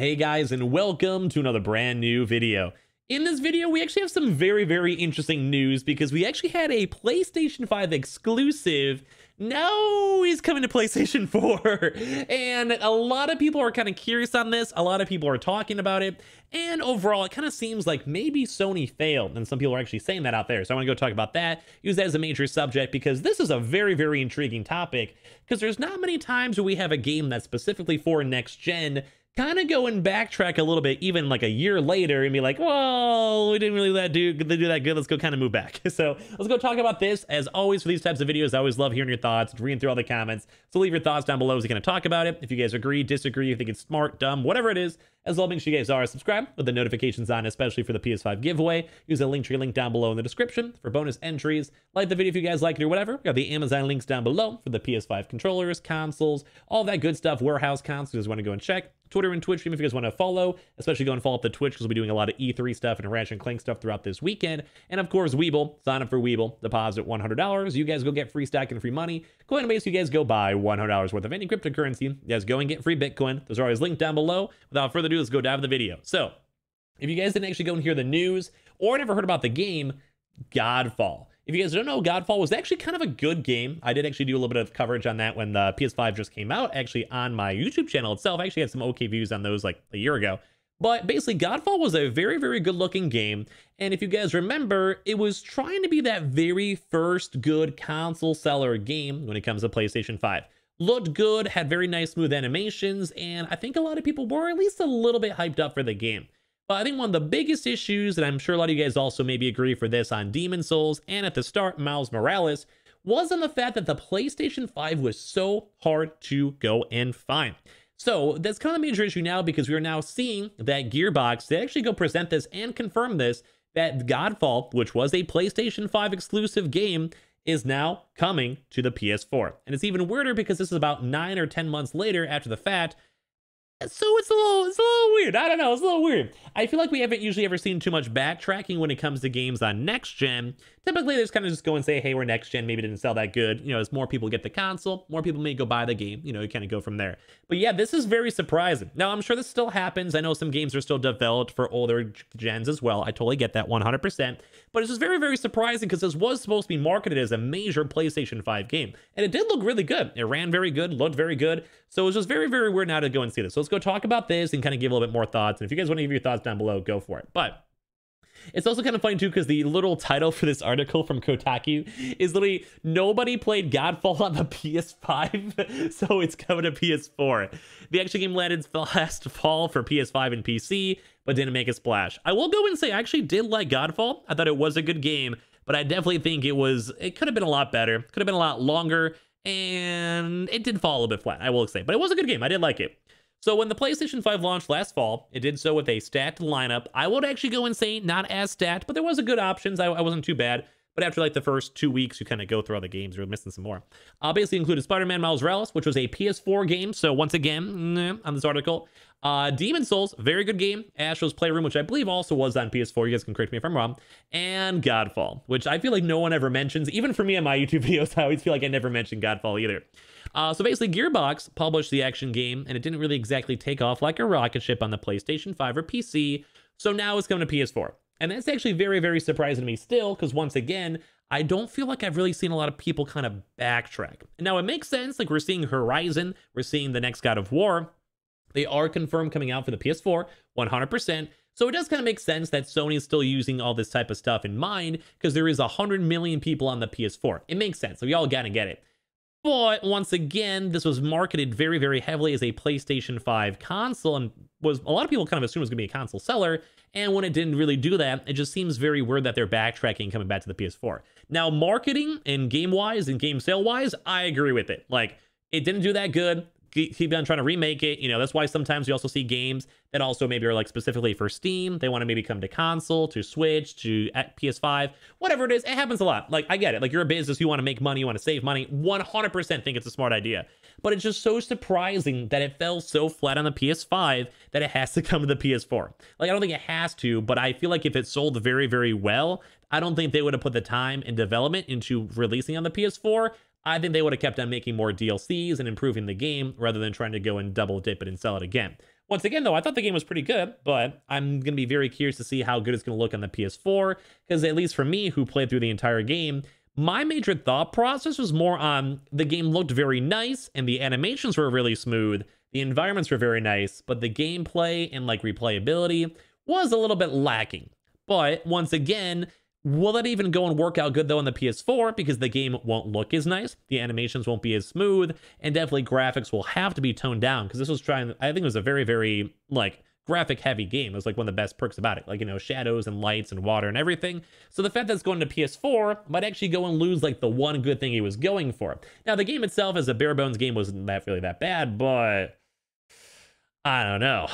Hey guys, and welcome to another brand new video. In this video, we actually have some very, very interesting news because we actually had a PlayStation 5 exclusive now he's coming to PlayStation 4. And a lot of people are kind of curious on this. A lot of people are talking about it. And overall, it kind of seems like maybe Sony failed. And some people are actually saying that out there. So I want to go talk about that, use that as a major subject, because this is a very, very intriguing topic. Because there's not many times where we have a game that's specifically for next gen kind of go and backtrack a little bit, even like a year later, and be like, well, we didn't really that do, do that good. Let's go kind of move back. So let's go talk about this. As always, for these types of videos, I always love hearing your thoughts, reading through all the comments. So leave your thoughts down below as we gonna talk about it. If you guys agree, disagree, you think it's smart, dumb, whatever it is, as well, make sure you guys are subscribed with the notifications on, especially for the PS5 giveaway. Use the tree link down below in the description for bonus entries. Like the video if you guys like it or whatever. We got the Amazon links down below for the PS5 controllers, consoles, all that good stuff, warehouse consoles. You guys want to go and check. Twitter and Twitch stream if you guys want to follow, especially go and follow up the Twitch because we'll be doing a lot of E3 stuff and Ratchet and Clank stuff throughout this weekend. And of course, Weeble, sign up for Weeble, deposit $100. You guys go get free stock and free money. Coinbase, you guys go buy $100 worth of any cryptocurrency. You guys go and get free Bitcoin. Those are always linked down below. Without further ado, Let's go dive in the video. So if you guys didn't actually go and hear the news or never heard about the game, Godfall. If you guys don't know, Godfall was actually kind of a good game. I did actually do a little bit of coverage on that when the PS5 just came out, actually on my YouTube channel itself. I actually had some okay views on those like a year ago. But basically, Godfall was a very, very good looking game. And if you guys remember, it was trying to be that very first good console seller game when it comes to PlayStation 5 looked good, had very nice smooth animations, and I think a lot of people were at least a little bit hyped up for the game. But I think one of the biggest issues, and I'm sure a lot of you guys also maybe agree for this on Demon Souls and at the start Miles Morales, was on the fact that the PlayStation 5 was so hard to go and find. So that's kind of a major issue now because we are now seeing that Gearbox, they actually go present this and confirm this, that Godfall, which was a PlayStation 5 exclusive game, is now coming to the PS4. And it's even weirder because this is about nine or 10 months later after the fact so it's a little it's a little weird. I don't know, it's a little weird. I feel like we haven't usually ever seen too much backtracking when it comes to games on next gen. Typically they just kind of just go and say, hey, we're next gen, maybe didn't sell that good. You know, as more people get the console, more people may go buy the game. You know, you kind of go from there. But yeah, this is very surprising. Now I'm sure this still happens. I know some games are still developed for older gens as well. I totally get that 100 percent But it's just very, very surprising because this was supposed to be marketed as a major PlayStation 5 game. And it did look really good. It ran very good, looked very good. So it was just very, very weird now to go and see this. So let's go talk about this and kind of give a little bit more thoughts. And if you guys want to give your thoughts down below, go for it. But it's also kind of funny too because the little title for this article from Kotaku is literally nobody played Godfall on the PS5, so it's coming to PS4. The action game landed last fall for PS5 and PC, but didn't make a splash. I will go and say I actually did like Godfall. I thought it was a good game, but I definitely think it was it could have been a lot better, could have been a lot longer, and it did fall a bit flat. I will say, but it was a good game. I did like it. So when the PlayStation 5 launched last fall, it did so with a stacked lineup. I would actually go and say not as stacked, but there was a good options. I, I wasn't too bad. But after like the first two weeks, you kind of go through all the games. You're missing some more. Uh, basically included Spider-Man Miles Morales, which was a PS4 game. So once again, on this article, uh, Demon Souls, very good game. Astro's Playroom, which I believe also was on PS4. You guys can correct me if I'm wrong. And Godfall, which I feel like no one ever mentions. Even for me on my YouTube videos, I always feel like I never mentioned Godfall either. Uh, so basically, Gearbox published the action game, and it didn't really exactly take off like a rocket ship on the PlayStation 5 or PC. So now it's coming to PS4. And that's actually very, very surprising to me still, because once again, I don't feel like I've really seen a lot of people kind of backtrack. Now, it makes sense. Like, we're seeing Horizon, we're seeing the next God of War. They are confirmed coming out for the PS4, 100%. So it does kind of make sense that Sony is still using all this type of stuff in mind because there is 100 million people on the PS4. It makes sense. So we all gotta get it. But once again, this was marketed very, very heavily as a PlayStation 5 console and was a lot of people kind of assumed it was going to be a console seller. And when it didn't really do that, it just seems very weird that they're backtracking coming back to the PS4. Now, marketing and game wise and game sale wise, I agree with it. Like, it didn't do that good keep on trying to remake it. You know, that's why sometimes you also see games that also maybe are like specifically for Steam. They want to maybe come to console, to Switch, to eh, PS5, whatever it is. It happens a lot. Like, I get it. Like, you're a business, you want to make money, you want to save money. 100% think it's a smart idea. But it's just so surprising that it fell so flat on the PS5 that it has to come to the PS4. Like, I don't think it has to, but I feel like if it sold very, very well, I don't think they would have put the time and development into releasing on the PS4 I think they would have kept on making more DLCs and improving the game rather than trying to go and double dip it and sell it again. Once again, though, I thought the game was pretty good, but I'm going to be very curious to see how good it's going to look on the PS4, because at least for me, who played through the entire game, my major thought process was more on the game looked very nice and the animations were really smooth, the environments were very nice, but the gameplay and like replayability was a little bit lacking. But once again, Will that even go and work out good though on the PS4 because the game won't look as nice, the animations won't be as smooth, and definitely graphics will have to be toned down because this was trying, I think it was a very, very like graphic heavy game. It was like one of the best perks about it, like, you know, shadows and lights and water and everything. So the fact that it's going to PS4 might actually go and lose like the one good thing he was going for. Now, the game itself as a bare bones game wasn't that really that bad, but I don't know.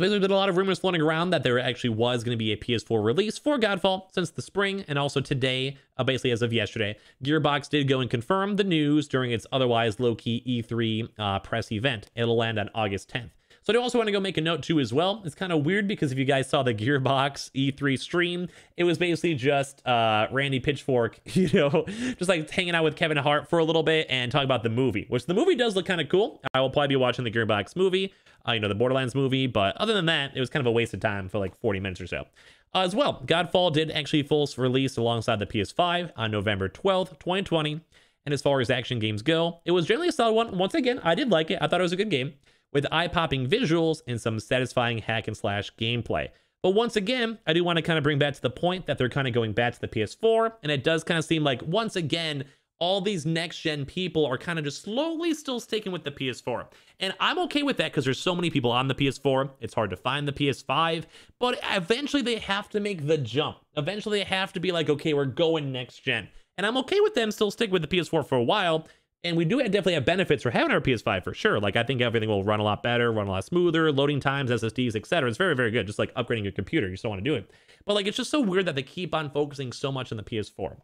So basically, there's been a lot of rumors floating around that there actually was going to be a PS4 release for Godfall since the spring and also today, uh, basically as of yesterday. Gearbox did go and confirm the news during its otherwise low-key E3 uh, press event. It'll land on August 10th. But I also want to go make a note too as well. It's kind of weird because if you guys saw the Gearbox E3 stream, it was basically just uh, Randy Pitchfork, you know, just like hanging out with Kevin Hart for a little bit and talking about the movie, which the movie does look kind of cool. I will probably be watching the Gearbox movie, uh, you know, the Borderlands movie. But other than that, it was kind of a waste of time for like 40 minutes or so. Uh, as well, Godfall did actually full release alongside the PS5 on November 12th, 2020. And as far as action games go, it was generally a solid one. Once again, I did like it. I thought it was a good game with eye-popping visuals and some satisfying hack and slash gameplay. But once again, I do want to kind of bring back to the point that they're kind of going back to the PS4, and it does kind of seem like once again, all these next gen people are kind of just slowly still sticking with the PS4. And I'm okay with that because there's so many people on the PS4. It's hard to find the PS5, but eventually they have to make the jump. Eventually they have to be like, okay, we're going next gen. And I'm okay with them still stick with the PS4 for a while and we do definitely have benefits for having our PS5 for sure. Like I think everything will run a lot better, run a lot smoother, loading times, SSDs, etc. It's very, very good. Just like upgrading your computer, you still want to do it. But like it's just so weird that they keep on focusing so much on the PS4.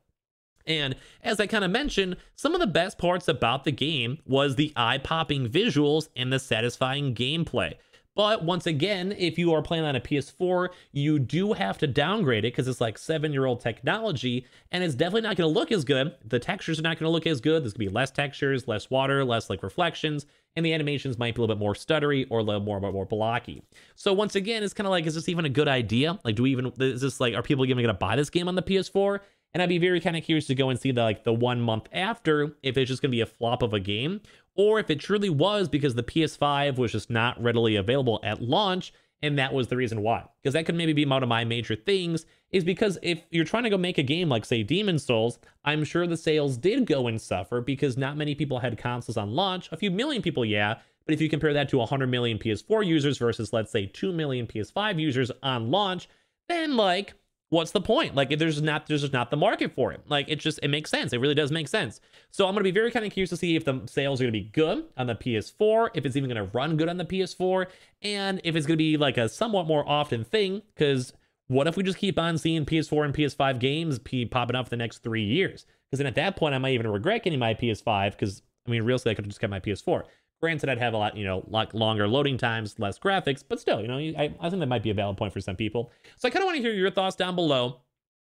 And as I kind of mentioned, some of the best parts about the game was the eye-popping visuals and the satisfying gameplay. But once again, if you are playing on a PS4, you do have to downgrade it because it's like seven year old technology and it's definitely not going to look as good. The textures are not going to look as good. There's going to be less textures, less water, less like reflections, and the animations might be a little bit more stuttery or a little more, more, more blocky. So once again, it's kind of like, is this even a good idea? Like, do we even, is this like, are people even going to buy this game on the PS4? And I'd be very kind of curious to go and see the like the one month after if it's just going to be a flop of a game or if it truly was because the PS5 was just not readily available at launch, and that was the reason why. Because that could maybe be one of my major things, is because if you're trying to go make a game like, say, Demon Souls, I'm sure the sales did go and suffer because not many people had consoles on launch. A few million people, yeah, but if you compare that to 100 million PS4 users versus, let's say, 2 million PS5 users on launch, then, like, what's the point? Like there's not there's just not the market for it. Like it just it makes sense. It really does make sense. So I'm gonna be very kind of curious to see if the sales are gonna be good on the PS4, if it's even gonna run good on the PS4, and if it's gonna be like a somewhat more often thing. Because what if we just keep on seeing PS4 and PS5 games popping up for the next three years? Because then at that point I might even regret getting my PS5 because I mean realistically I could just get my PS4. Granted, I'd have a lot, you know, lot longer loading times, less graphics, but still, you know, I, I think that might be a valid point for some people. So I kind of want to hear your thoughts down below.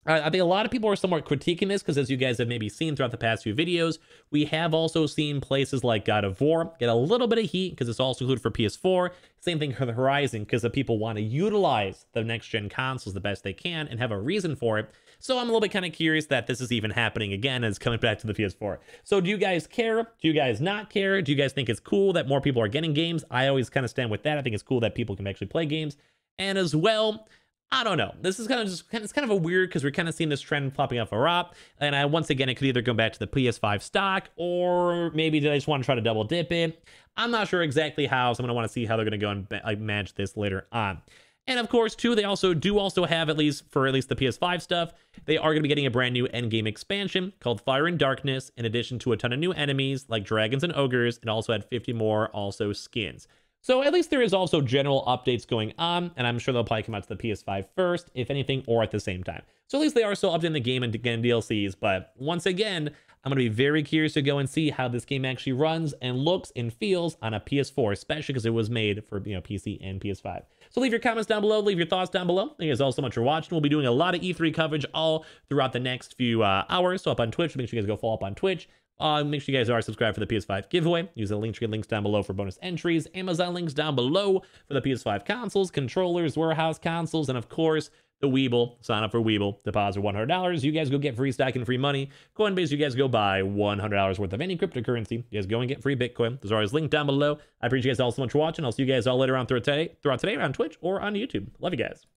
I think a lot of people are somewhat critiquing this because as you guys have maybe seen throughout the past few videos, we have also seen places like God of War get a little bit of heat because it's also included for PS4. Same thing for the Horizon because the people want to utilize the next-gen consoles the best they can and have a reason for it. So I'm a little bit kind of curious that this is even happening again and it's coming back to the PS4. So do you guys care? Do you guys not care? Do you guys think it's cool that more people are getting games? I always kind of stand with that. I think it's cool that people can actually play games. And as well, I don't know. This is kind of just it's kind of a weird because we're kind of seeing this trend flopping off a rock. And I once again, it could either go back to the PS5 stock or maybe they just want to try to double dip it. I'm not sure exactly how, so I'm gonna want to see how they're gonna go and like, manage this later on. And of course, too, they also do also have at least for at least the PS5 stuff, they are going to be getting a brand new end game expansion called Fire and Darkness, in addition to a ton of new enemies like dragons and ogres, and also had 50 more also skins. So at least there is also general updates going on, and I'm sure they'll probably come out to the PS5 first, if anything, or at the same time. So at least they are still updating the game and again DLCs, but once again, I'm going to be very curious to go and see how this game actually runs and looks and feels on a PS4, especially because it was made for you know PC and PS5. So leave your comments down below, leave your thoughts down below. Thank you guys all so much for watching. We'll be doing a lot of E3 coverage all throughout the next few uh, hours. So up on Twitch, make sure you guys go follow up on Twitch. Uh, make sure you guys are subscribed for the PS5 giveaway. Use the link tree links down below for bonus entries. Amazon links down below for the PS5 consoles, controllers, warehouse consoles, and of course, the Weeble. Sign up for Weeble. Deposit $100. You guys go get free stock and free money. Coinbase, you guys go buy $100 worth of any cryptocurrency. You guys go and get free Bitcoin. There's always linked down below. I appreciate you guys all so much for watching. I'll see you guys all later on throughout today, throughout today on Twitch or on YouTube. Love you guys.